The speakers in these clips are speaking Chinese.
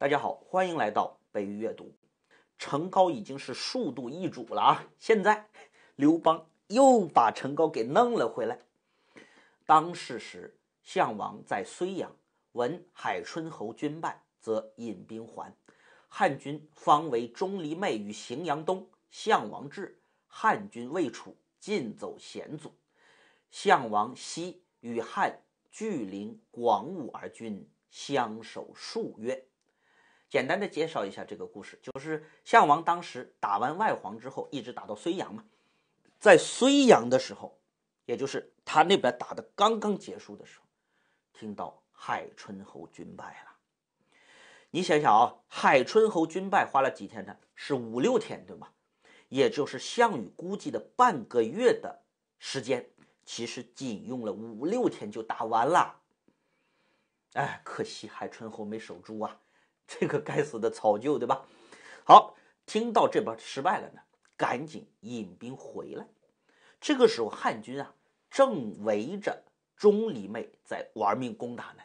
大家好，欢迎来到北语阅读。陈高已经是数度易主了啊！现在刘邦又把陈高给弄了回来。当世时，项王在睢阳，闻海春侯军败，则引兵还。汉军方为钟离昧于荥阳东。项王至，汉军未楚尽走险阻。项王西与汉距陵广武而军相守数月。简单的介绍一下这个故事，就是项王当时打完外黄之后，一直打到睢阳嘛，在睢阳的时候，也就是他那边打的刚刚结束的时候，听到海春侯军败了。你想想啊，海春侯军败花了几天呢？是五六天，对吧？也就是项羽估计的半个月的时间，其实仅用了五六天就打完了。哎，可惜海春侯没守住啊。这个该死的曹咎，对吧？好，听到这边失败了呢，赶紧引兵回来。这个时候，汉军啊正围着钟离昧在玩命攻打呢。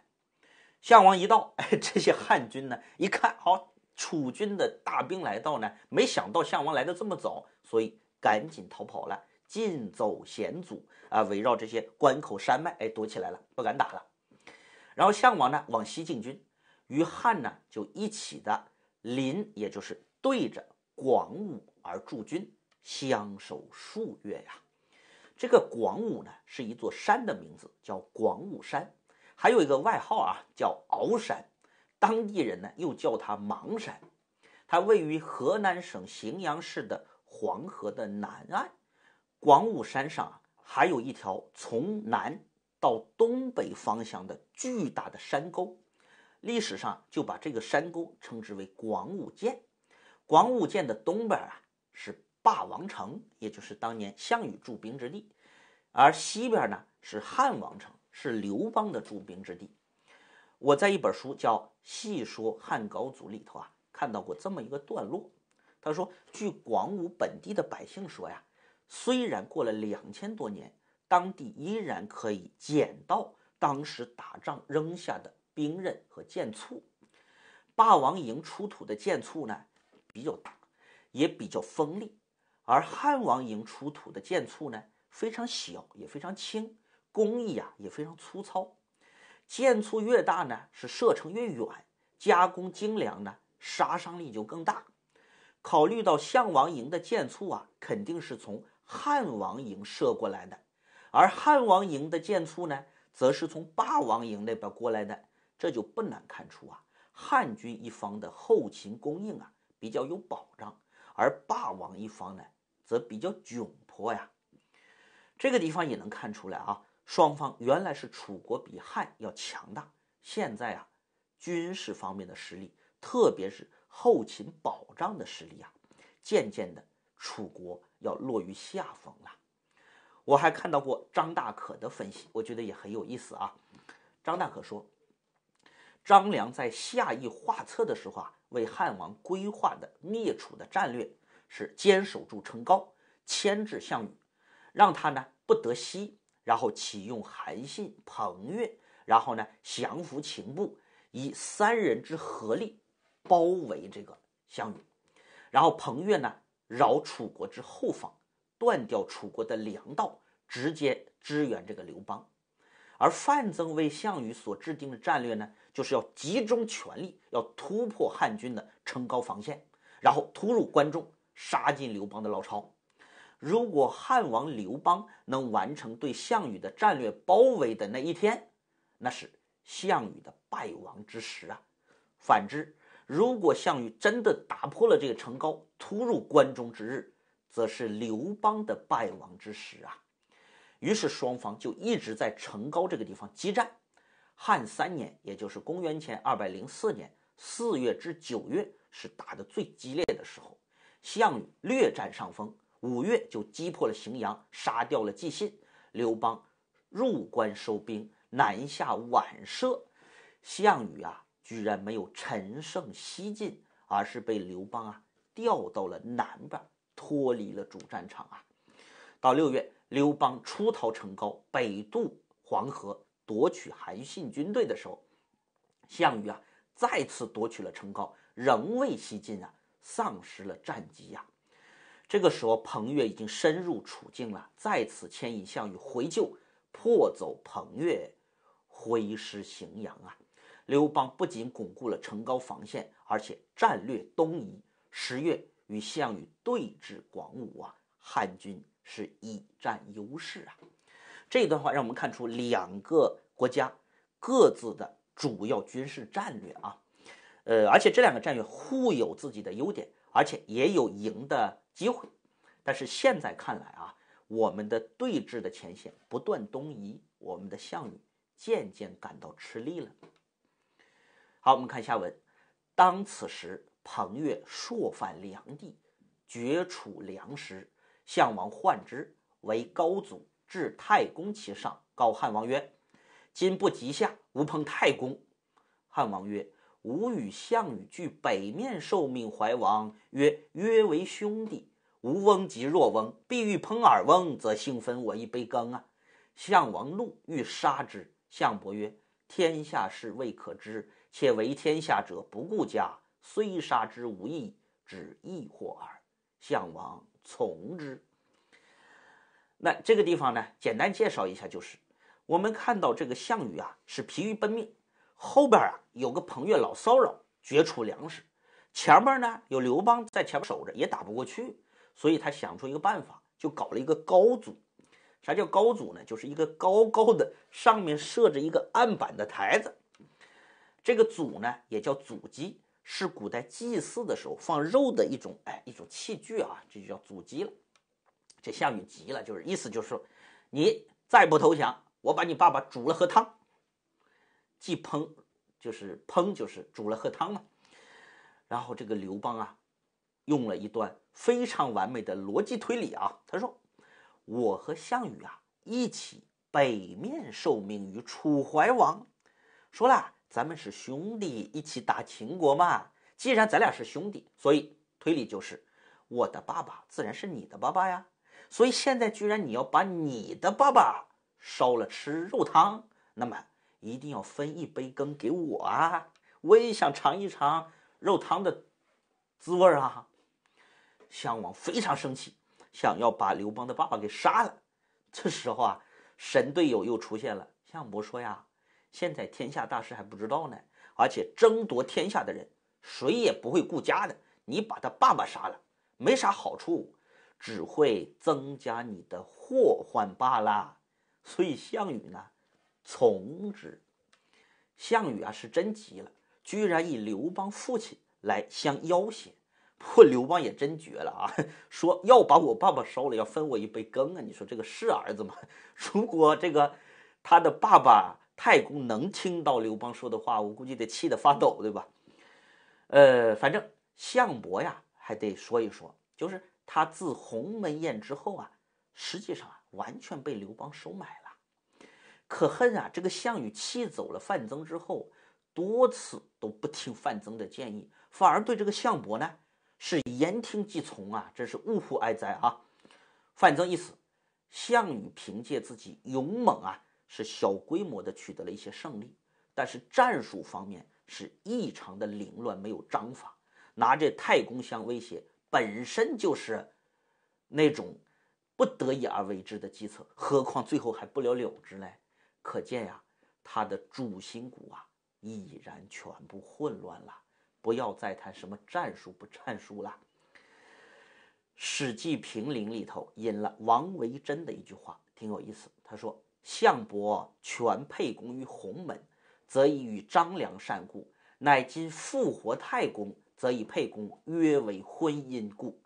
项王一到，哎，这些汉军呢一看，好，楚军的大兵来到呢，没想到项王来的这么早，所以赶紧逃跑了，尽走险阻啊，围绕这些关口山脉，哎，躲起来了，不敢打了。然后项王呢往西进军。与汉呢就一起的临，也就是对着广武而驻军，相守数月呀。这个广武呢是一座山的名字，叫广武山，还有一个外号啊，叫鳌山。当地人呢又叫它芒山。它位于河南省荥阳市的黄河的南岸。广武山上啊，还有一条从南到东北方向的巨大的山沟。历史上就把这个山沟称之为广武涧，广武涧的东边啊是霸王城，也就是当年项羽驻兵之地，而西边呢是汉王城，是刘邦的驻兵之地。我在一本书叫《细说汉高祖》里头啊看到过这么一个段落，他说，据广武本地的百姓说呀，虽然过了两千多年，当地依然可以捡到当时打仗扔下的。兵刃和箭簇，霸王营出土的箭簇呢比较大，也比较锋利；而汉王营出土的箭簇呢非常小，也非常轻，工艺啊也非常粗糙。箭簇越大呢是射程越远，加工精良呢杀伤力就更大。考虑到项王营的箭簇啊肯定是从汉王营射过来的，而汉王营的箭簇呢则是从霸王营那边过来的。这就不难看出啊，汉军一方的后勤供应啊比较有保障，而霸王一方呢则比较窘迫呀。这个地方也能看出来啊，双方原来是楚国比汉要强大，现在啊军事方面的实力，特别是后勤保障的实力啊，渐渐的楚国要落于下风了。我还看到过张大可的分析，我觉得也很有意思啊。张大可说。张良在下议画策的时候啊，为汉王规划的灭楚的战略是坚守住成皋，牵制项羽，让他呢不得息，然后启用韩信、彭越，然后呢降服秦部，以三人之合力包围这个项羽，然后彭越呢绕楚国之后方，断掉楚国的粮道，直接支援这个刘邦。而范增为项羽所制定的战略呢，就是要集中全力，要突破汉军的城高防线，然后突入关中，杀进刘邦的老巢。如果汉王刘邦能完成对项羽的战略包围的那一天，那是项羽的败亡之时啊。反之，如果项羽真的打破了这个城高，突入关中之日，则是刘邦的败亡之时啊。于是双方就一直在城皋这个地方激战，汉三年，也就是公元前二百零四年四月至九月是打得最激烈的时候，项羽略占上风，五月就击破了荥阳，杀掉了季信，刘邦入关收兵，南下宛射，项羽啊居然没有乘胜西进，而是被刘邦啊调到了南边，脱离了主战场啊，到六月。刘邦出逃成皋，北渡黄河夺取韩信军队的时候，项羽啊再次夺取了成皋，仍未西进啊，丧失了战机呀。这个时候，彭越已经深入楚境了，再次牵引项羽回救，破走彭越，挥师荥阳啊。刘邦不仅巩固了成皋防线，而且战略东移，十月与项羽对峙广武啊，汉军。是以占优势啊！这段话让我们看出两个国家各自的主要军事战略啊，呃，而且这两个战略互有自己的优点，而且也有赢的机会。但是现在看来啊，我们的对峙的前线不断东移，我们的项羽渐渐感到吃力了。好，我们看下文，当此时，彭越朔反梁地，绝楚粮时。项王换之为高祖，至太公其上，告汉王曰：“今不及下，吾烹太公。”汉王曰：“吾与项羽俱北面受命怀王，曰：‘约为兄弟。’吾翁即若翁，必欲烹尔翁，则幸分我一杯羹啊！”项王怒，欲杀之。项伯曰：“天下事未可知，且为天下者不顾家，虽杀之无益，只益祸耳。”项王。从之。那这个地方呢，简单介绍一下，就是我们看到这个项羽啊，是疲于奔命，后边啊有个彭越老骚扰，掘出粮食，前边呢有刘邦在前边守着，也打不过去，所以他想出一个办法，就搞了一个高祖。啥叫高祖呢？就是一个高高的，上面设置一个案板的台子，这个祖呢也叫祖籍，是古代祭祀的时候放肉的一种，哎，一种器具啊，这就叫祖几了。这项羽急了，就是意思就是说，你再不投降，我把你爸爸煮了喝汤。祭烹就是烹就是煮了喝汤嘛。然后这个刘邦啊，用了一段非常完美的逻辑推理啊，他说：“我和项羽啊一起北面受命于楚怀王，说了。”咱们是兄弟，一起打秦国嘛。既然咱俩是兄弟，所以推理就是，我的爸爸自然是你的爸爸呀。所以现在居然你要把你的爸爸烧了吃肉汤，那么一定要分一杯羹给我啊！我也想尝一尝肉汤的滋味啊！项王非常生气，想要把刘邦的爸爸给杀了。这时候啊，神队友又出现了。项伯说呀。现在天下大事还不知道呢，而且争夺天下的人谁也不会顾家的。你把他爸爸杀了，没啥好处，只会增加你的祸患罢了。所以项羽呢，从之。项羽啊是真急了，居然以刘邦父亲来相要挟。不过刘邦也真绝了啊，说要把我爸爸烧了，要分我一杯羹啊。你说这个是儿子吗？如果这个他的爸爸。太公能听到刘邦说的话，我估计得气得发抖，对吧？呃，反正项伯呀，还得说一说，就是他自鸿门宴之后啊，实际上啊，完全被刘邦收买了。可恨啊，这个项羽气走了范增之后，多次都不听范增的建议，反而对这个项伯呢，是言听计从啊，真是呜呼哀哉啊！范增一死，项羽凭借自己勇猛啊。是小规模的取得了一些胜利，但是战术方面是异常的凌乱，没有章法。拿着太公相威胁，本身就是那种不得已而为之的计策，何况最后还不了了之嘞？可见呀，他的主心骨啊已然全部混乱了，不要再谈什么战术不战术了。《史记平陵》里头引了王维桢的一句话，挺有意思，他说。项伯全沛公于鸿门，则以与张良善故；乃今复活太公，则以沛公约为婚姻故。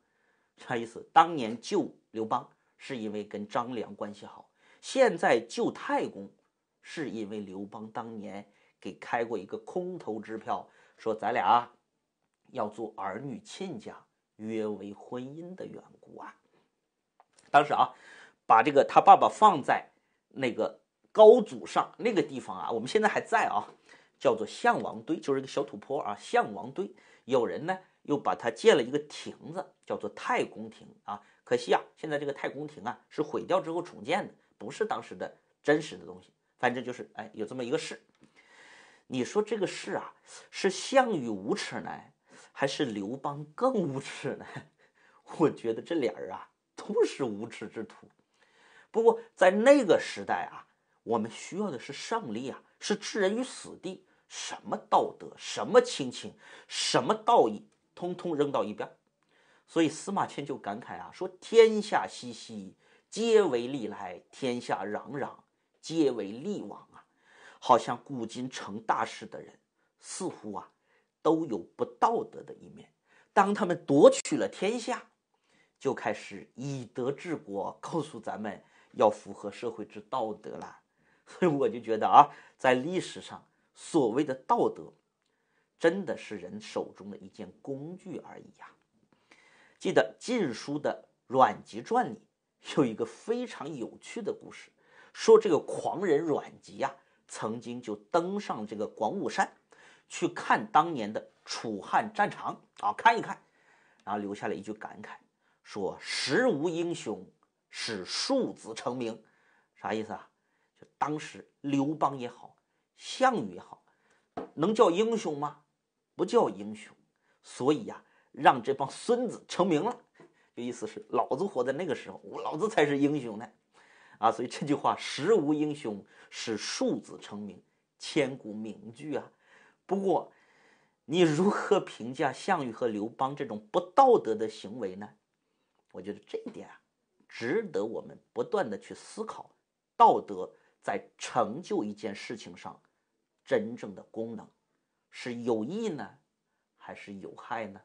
啥意思？当年救刘邦是因为跟张良关系好，现在救太公是因为刘邦当年给开过一个空头支票，说咱俩要做儿女亲家，约为婚姻的缘故啊。当时啊，把这个他爸爸放在。那个高祖上那个地方啊，我们现在还在啊，叫做项王堆，就是一个小土坡啊。项王堆有人呢，又把它建了一个亭子，叫做太公亭啊。可惜啊，现在这个太公亭啊是毁掉之后重建的，不是当时的真实的东西。反正就是，哎，有这么一个事。你说这个事啊，是项羽无耻呢，还是刘邦更无耻呢？我觉得这俩人啊，都是无耻之徒。不过，在那个时代啊，我们需要的是胜利啊，是置人于死地，什么道德、什么亲情、什么道义，通通扔到一边。所以司马迁就感慨啊，说：“天下熙熙，皆为利来；天下攘攘，皆为利往啊！好像古今成大事的人，似乎啊，都有不道德的一面。当他们夺取了天下，就开始以德治国，告诉咱们。”要符合社会之道德了，所以我就觉得啊，在历史上所谓的道德，真的是人手中的一件工具而已呀。记得《晋书》的阮籍传里有一个非常有趣的故事，说这个狂人阮籍啊，曾经就登上这个广武山，去看当年的楚汉战场啊，看一看，然后留下了一句感慨，说：“时无英雄。”使庶子成名，啥意思啊？就当时刘邦也好，项羽也好，能叫英雄吗？不叫英雄。所以呀，让这帮孙子成名了，就意思是老子活在那个时候，我老子才是英雄呢，啊！所以这句话“时无英雄，使庶子成名”，千古名句啊。不过，你如何评价项羽和刘邦这种不道德的行为呢？我觉得这一点啊。值得我们不断的去思考，道德在成就一件事情上，真正的功能，是有益呢，还是有害呢？